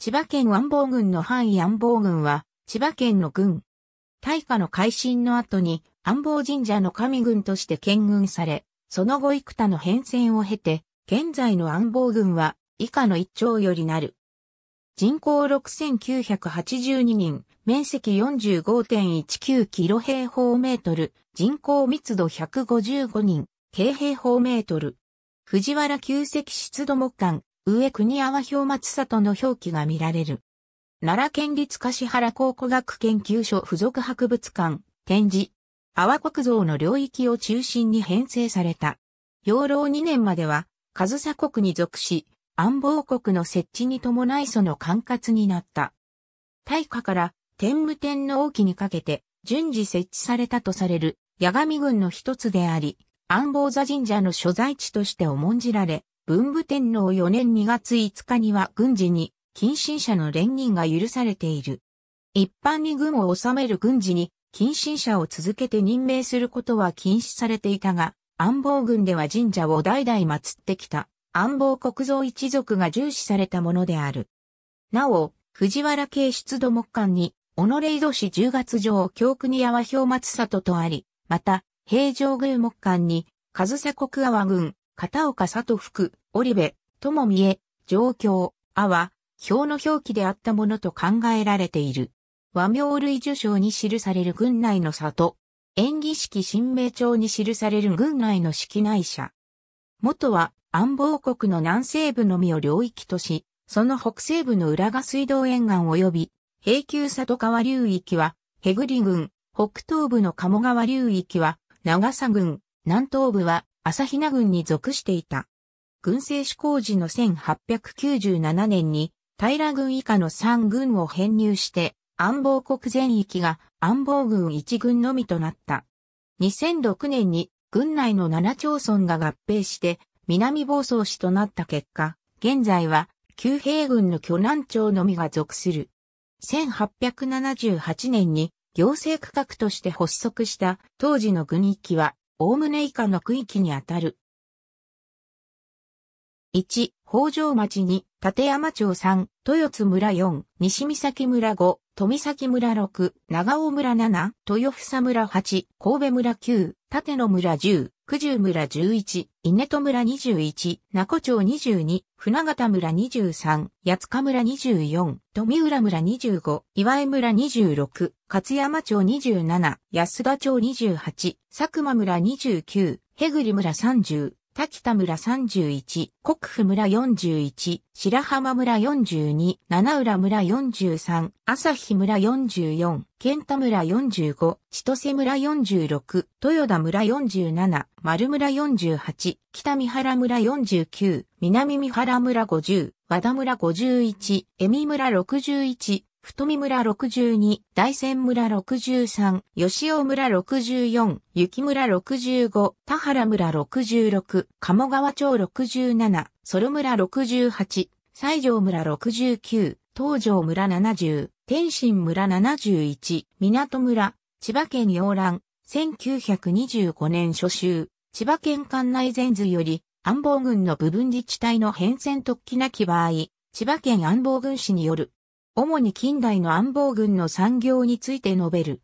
千葉県安房郡の範囲安房郡は、千葉県の郡。大化の改新の後に安房神社の神郡として建軍され、その後幾多の変遷を経て、現在の安房郡は以下の一丁よりなる。人口6982人、面積45.19キロ平方メートル、人口密度155人、京平方メートル。藤原旧石湿度木管、上国阿波表松里の表記が見られる。奈良県立柏原考古学研究所附属博物館、展示。阿波国像の領域を中心に編成された。養老2年までは、上佐国に属し、安房国の設置に伴いその管轄になった。大化から天武天皇期にかけて順次設置されたとされる八神郡の一つであり、安房座神社の所在地として重んじられ、文武天皇4年2月5日には軍事に近親者の連任が許されている。一般に軍を治める軍事に近親者を続けて任命することは禁止されていたが、安防軍では神社を代々祀ってきた安防国蔵一族が重視されたものである。なお、藤原慶出土木館に、己井戸市10月上京国阿波表松里とあり、また、平城宮木館に、上総国阿波郡、片岡里福、織部、友見え、状況、あは、表の表記であったものと考えられている。和名類受賞に記される軍内の里。演技式新名帳に記される軍内の式内社。元は安防国の南西部のみを領域とし、その北西部の浦賀水道沿岸及び、平久里川流域は、ヘグリ郡、北東部の鴨川流域は、長佐郡、南東部は、朝比奈軍に属していた。軍政施向時の1897年に、平軍以下の3軍を編入して、安房国全域が安房軍1軍のみとなった。2006年に軍内の7町村が合併して南房総市となった結果、現在は旧兵軍の巨南町のみが属する。1878年に行政区画として発足した当時の軍域はおおむね以下の区域にあたる。1、北条町2、立山町3、豊津村4、西岬村5、富崎村6、長尾村7、豊房村8、神戸村9、立野村10、九十村11、稲戸村21、名古町22、船形村23、八塚村24、富浦村25、岩江村26、勝山町27、安田町28、佐久間村29、へぐり村30、滝田村31、国府村41、白浜村42、七浦村43、朝日村44、健太村45、千歳村46、豊田村47、丸村48、北三原村49、南三原村50、和田村51、恵美村61、太見村62、大仙村63、吉尾村64、雪村65、田原村66、鴨川町67、ソロ村68、西条村69、東条村70、天津村71、港村、千葉県洋蘭、1925年初秋、千葉県管内全図より、安房郡の部分自治体の変遷突起なき場合、千葉県安房軍士による主に近代の安房軍の産業について述べる。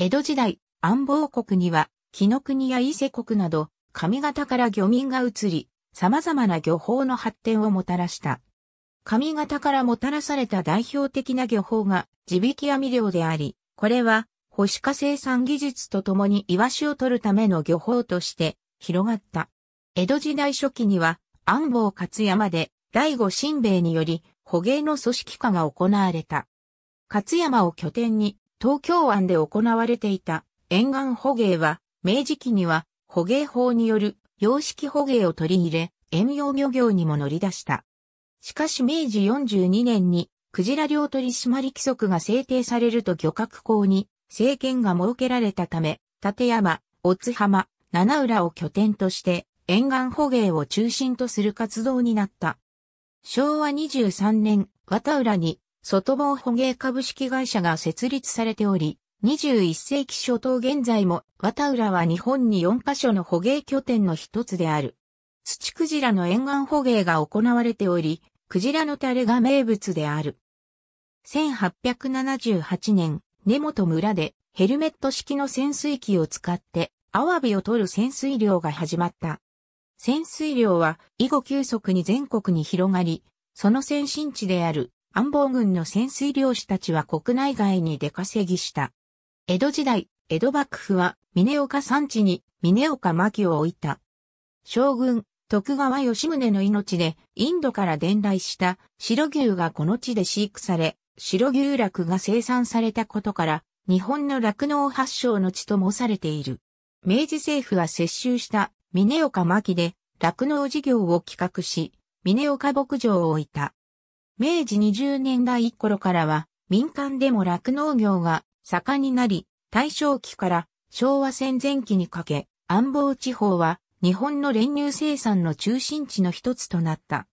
江戸時代、安房国には、紀の国や伊勢国など、上方から漁民が移り、様々な漁法の発展をもたらした。上方からもたらされた代表的な漁法が、地引き網漁であり、これは、保守化生産技術とともにイワシを取るための漁法として、広がった。江戸時代初期には、安房勝山で、醍醐新兵衛により、捕鯨の組織化が行われた。勝山を拠点に東京湾で行われていた沿岸捕鯨は明治期には捕鯨法による洋式捕鯨を取り入れ、遠洋漁業にも乗り出した。しかし明治42年にクジラ漁取締規則が制定されると漁獲港に政権が設けられたため、立山、大津浜、七浦を拠点として沿岸捕鯨を中心とする活動になった。昭和23年、綿浦に外房捕鯨株式会社が設立されており、21世紀初頭現在も、綿浦は日本に4カ所の捕鯨拠点の一つである。土クジラの沿岸捕鯨が行われており、クジラのタレが名物である。1878年、根本村でヘルメット式の潜水機を使って、アワビを取る潜水漁が始まった。潜水量は以後急速に全国に広がり、その先進地である安房軍の潜水漁師たちは国内外に出稼ぎした。江戸時代、江戸幕府は峰岡山地に峰岡牧を置いた。将軍、徳川吉宗の命でインドから伝来した白牛がこの地で飼育され、白牛落が生産されたことから、日本の酪農発祥の地ともされている。明治政府は接収した峰岡牧で酪農事業を企画し、峰岡牧場を置いた。明治20年代頃からは民間でも酪農業が盛んになり、大正期から昭和戦前期にかけ、安房地方は日本の練乳生産の中心地の一つとなった。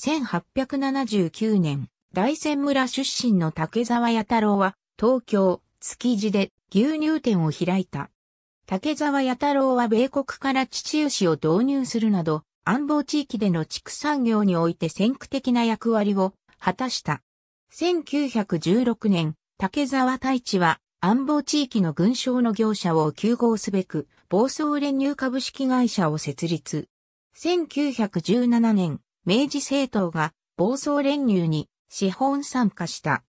1879年、大仙村出身の竹沢弥太郎は東京、築地で牛乳店を開いた。竹沢弥太郎は米国から父牛を導入するなど、安房地域での畜産業において先駆的な役割を果たした。1916年、竹沢太一は安房地域の軍商の業者を休合すべく、暴走連入株式会社を設立。1917年、明治政党が暴走連入に資本参加した。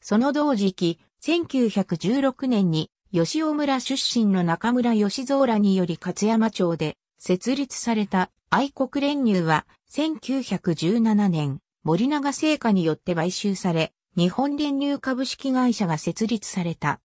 その同時期、1916年に吉尾村出身の中村吉蔵らにより勝山町で設立された愛国連入は1917年森永製菓によって買収され日本連入株式会社が設立された。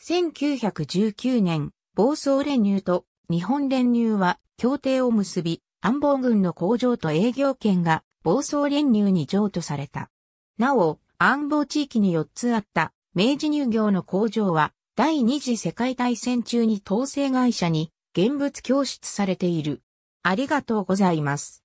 1919年暴走連入と日本連入は協定を結び安房郡の工場と営業権が暴走連入に譲渡された。なお、安房地域に4つあった明治乳業の工場は第二次世界大戦中に統制会社に現物供出されている。ありがとうございます。